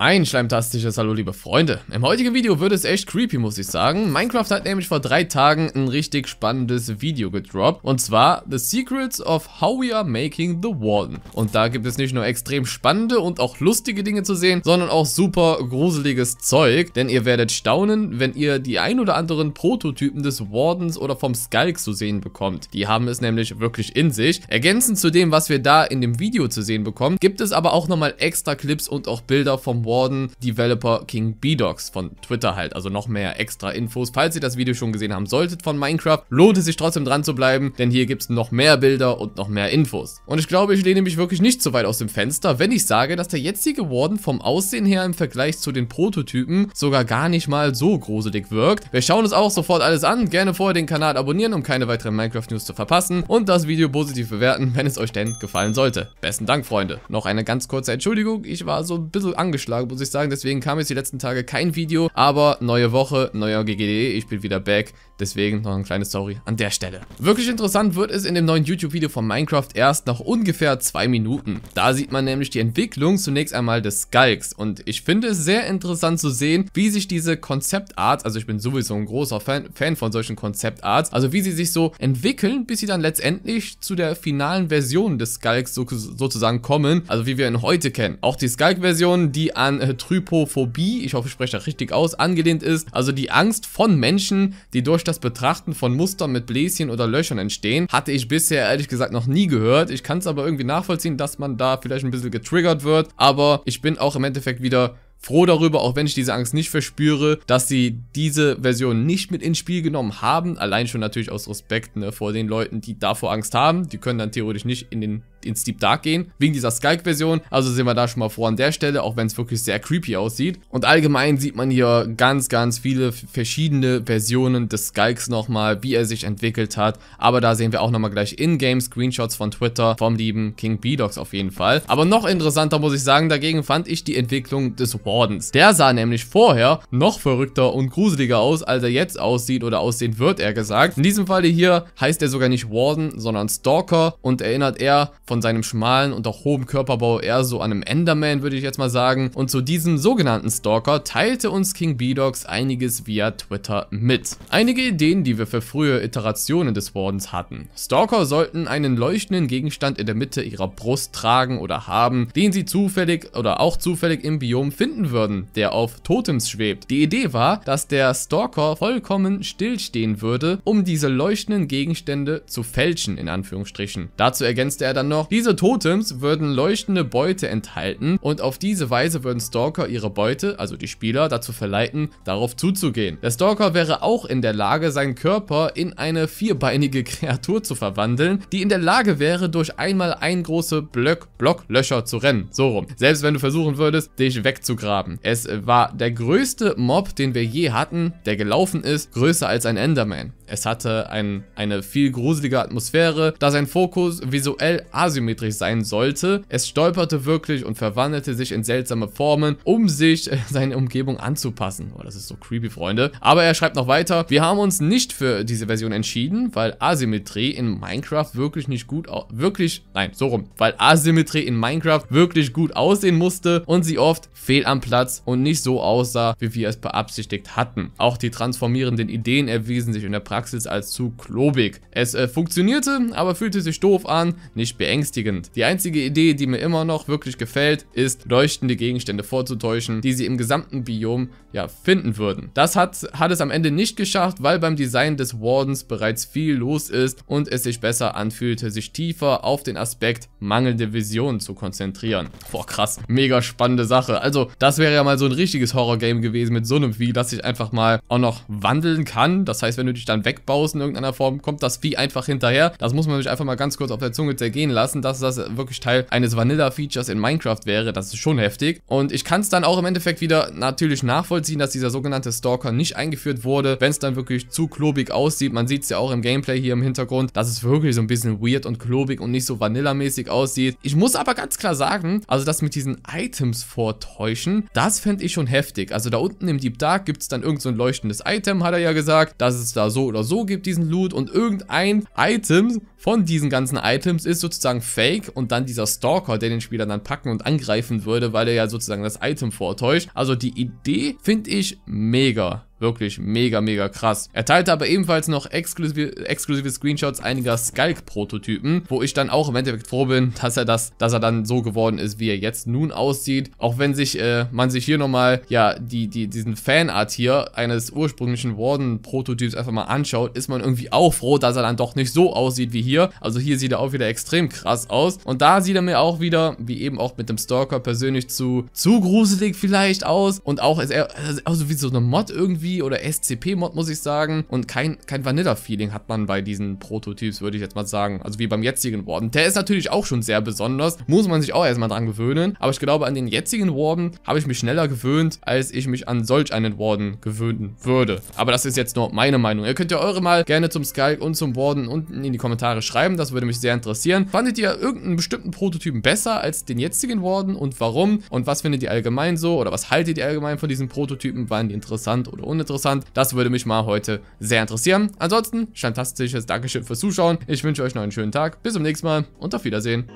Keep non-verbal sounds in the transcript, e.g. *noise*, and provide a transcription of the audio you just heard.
Ein schleimtastisches Hallo liebe Freunde. Im heutigen Video wird es echt creepy, muss ich sagen. Minecraft hat nämlich vor drei Tagen ein richtig spannendes Video gedroppt. Und zwar The Secrets of How We Are Making the Warden. Und da gibt es nicht nur extrem spannende und auch lustige Dinge zu sehen, sondern auch super gruseliges Zeug. Denn ihr werdet staunen, wenn ihr die ein oder anderen Prototypen des Wardens oder vom Skulk zu sehen bekommt. Die haben es nämlich wirklich in sich. Ergänzend zu dem, was wir da in dem Video zu sehen bekommen, gibt es aber auch nochmal extra Clips und auch Bilder vom Warden Developer King Bedox von Twitter halt. Also noch mehr extra Infos. Falls ihr das Video schon gesehen haben solltet von Minecraft, lohnt es sich trotzdem dran zu bleiben, denn hier gibt es noch mehr Bilder und noch mehr Infos. Und ich glaube, ich lehne mich wirklich nicht so weit aus dem Fenster, wenn ich sage, dass der jetzige Warden vom Aussehen her im Vergleich zu den Prototypen sogar gar nicht mal so gruselig wirkt. Wir schauen uns auch sofort alles an. Gerne vorher den Kanal abonnieren, um keine weiteren Minecraft-News zu verpassen und das Video positiv bewerten, wenn es euch denn gefallen sollte. Besten Dank, Freunde. Noch eine ganz kurze Entschuldigung, ich war so ein bisschen angeschlagen Tage, muss ich sagen. Deswegen kam jetzt die letzten Tage kein Video. Aber neue Woche, neuer GGD. Ich bin wieder back. Deswegen noch ein kleines Sorry an der Stelle. Wirklich interessant wird es in dem neuen YouTube-Video von Minecraft erst nach ungefähr zwei Minuten. Da sieht man nämlich die Entwicklung zunächst einmal des Skulks. Und ich finde es sehr interessant zu sehen, wie sich diese Konzeptarts, also ich bin sowieso ein großer Fan, Fan von solchen Konzeptarts, also wie sie sich so entwickeln, bis sie dann letztendlich zu der finalen Version des Skulks so, sozusagen kommen. Also wie wir ihn heute kennen. Auch die Skulk-Version, die an an äh, Trypophobie, ich hoffe, ich spreche das richtig aus, angelehnt ist, also die Angst von Menschen, die durch das Betrachten von Mustern mit Bläschen oder Löchern entstehen, hatte ich bisher ehrlich gesagt noch nie gehört. Ich kann es aber irgendwie nachvollziehen, dass man da vielleicht ein bisschen getriggert wird, aber ich bin auch im Endeffekt wieder froh darüber, auch wenn ich diese Angst nicht verspüre, dass sie diese Version nicht mit ins Spiel genommen haben. Allein schon natürlich aus Respekt ne, vor den Leuten, die davor Angst haben. Die können dann theoretisch nicht in den ins Deep Dark gehen, wegen dieser Skulk-Version. Also sehen wir da schon mal vor an der Stelle, auch wenn es wirklich sehr creepy aussieht. Und allgemein sieht man hier ganz, ganz viele verschiedene Versionen des Skulks nochmal, wie er sich entwickelt hat. Aber da sehen wir auch nochmal gleich In-Game-Screenshots von Twitter vom lieben King Bedox auf jeden Fall. Aber noch interessanter muss ich sagen, dagegen fand ich die Entwicklung des Wardens. Der sah nämlich vorher noch verrückter und gruseliger aus, als er jetzt aussieht oder aussehen wird, er gesagt. In diesem Falle hier heißt er sogar nicht Warden, sondern Stalker und erinnert er von von seinem schmalen und auch hohem Körperbau eher so an einem Enderman, würde ich jetzt mal sagen. Und zu diesem sogenannten Stalker teilte uns King Bedox einiges via Twitter mit. Einige Ideen, die wir für frühe Iterationen des Wardens hatten. Stalker sollten einen leuchtenden Gegenstand in der Mitte ihrer Brust tragen oder haben, den sie zufällig oder auch zufällig im Biom finden würden, der auf Totems schwebt. Die Idee war, dass der Stalker vollkommen stillstehen würde, um diese leuchtenden Gegenstände zu fälschen, in Anführungsstrichen. Dazu ergänzte er dann noch, noch, diese Totems würden leuchtende Beute enthalten und auf diese Weise würden Stalker ihre Beute, also die Spieler, dazu verleiten, darauf zuzugehen. Der Stalker wäre auch in der Lage, seinen Körper in eine vierbeinige *laughs* Kreatur zu verwandeln, die in der Lage wäre, durch einmal ein große Block Blocklöcher zu rennen. So rum. Selbst wenn du versuchen würdest, dich wegzugraben. Es war der größte Mob, den wir je hatten, der gelaufen ist, größer als ein Enderman. Es hatte ein, eine viel gruselige Atmosphäre, da sein Fokus visuell alles asymmetrisch sein sollte. Es stolperte wirklich und verwandelte sich in seltsame Formen, um sich äh, seine Umgebung anzupassen. Oh, das ist so creepy, Freunde. Aber er schreibt noch weiter, wir haben uns nicht für diese Version entschieden, weil Asymmetrie in Minecraft wirklich nicht gut, wirklich, nein, so rum, weil Asymmetrie in Minecraft wirklich gut aussehen musste und sie oft fehl am Platz und nicht so aussah, wie wir es beabsichtigt hatten. Auch die transformierenden Ideen erwiesen sich in der Praxis als zu klobig. Es äh, funktionierte, aber fühlte sich doof an, nicht beengt beängstigend. Die einzige Idee, die mir immer noch wirklich gefällt, ist, leuchtende Gegenstände vorzutäuschen, die sie im gesamten Biom ja finden würden. Das hat, hat es am Ende nicht geschafft, weil beim Design des Wardens bereits viel los ist und es sich besser anfühlte, sich tiefer auf den Aspekt mangelnde Vision zu konzentrieren. Boah, krass. Mega spannende Sache. Also, das wäre ja mal so ein richtiges Horror-Game gewesen mit so einem Vieh, das sich einfach mal auch noch wandeln kann. Das heißt, wenn du dich dann wegbaust in irgendeiner Form, kommt das Vieh einfach hinterher. Das muss man sich einfach mal ganz kurz auf der Zunge zergehen lassen lassen, dass das wirklich Teil eines Vanilla-Features in Minecraft wäre. Das ist schon heftig. Und ich kann es dann auch im Endeffekt wieder natürlich nachvollziehen, dass dieser sogenannte Stalker nicht eingeführt wurde, wenn es dann wirklich zu klobig aussieht. Man sieht es ja auch im Gameplay hier im Hintergrund, dass es wirklich so ein bisschen weird und klobig und nicht so Vanilla-mäßig aussieht. Ich muss aber ganz klar sagen, also das mit diesen Items vortäuschen, das fände ich schon heftig. Also da unten im Deep Dark gibt es dann irgend so ein leuchtendes Item, hat er ja gesagt, dass es da so oder so gibt, diesen Loot und irgendein Item von diesen ganzen Items ist sozusagen sozusagen Fake und dann dieser Stalker, der den Spieler dann packen und angreifen würde, weil er ja sozusagen das Item vortäuscht. Also die Idee finde ich mega. Wirklich mega, mega krass. Er teilte aber ebenfalls noch exklusive, exklusive Screenshots einiger Skalk-Prototypen, wo ich dann auch im Endeffekt froh bin, dass er das, dass er dann so geworden ist, wie er jetzt nun aussieht. Auch wenn sich, äh, man sich hier nochmal, ja, die, die, diesen Fanart hier eines ursprünglichen Warden-Prototyps einfach mal anschaut, ist man irgendwie auch froh, dass er dann doch nicht so aussieht wie hier. Also hier sieht er auch wieder extrem krass aus. Und da sieht er mir auch wieder, wie eben auch mit dem Stalker persönlich zu, zu gruselig vielleicht aus. Und auch ist er, also wie so eine Mod irgendwie oder SCP-Mod, muss ich sagen. Und kein, kein Vanilla-Feeling hat man bei diesen Prototyps, würde ich jetzt mal sagen. Also wie beim jetzigen Warden. Der ist natürlich auch schon sehr besonders. Muss man sich auch erstmal dran gewöhnen. Aber ich glaube, an den jetzigen Warden habe ich mich schneller gewöhnt, als ich mich an solch einen Warden gewöhnen würde. Aber das ist jetzt nur meine Meinung. Ihr könnt ja eure mal gerne zum Skype und zum Warden unten in die Kommentare schreiben. Das würde mich sehr interessieren. Fandet ihr irgendeinen bestimmten Prototypen besser als den jetzigen Warden und warum? Und was findet ihr allgemein so? Oder was haltet ihr allgemein von diesen Prototypen? Waren die interessant oder uninteressant? uninteressant? Das würde mich mal heute sehr interessieren. Ansonsten, fantastisches Dankeschön fürs Zuschauen. Ich wünsche euch noch einen schönen Tag. Bis zum nächsten Mal und auf Wiedersehen.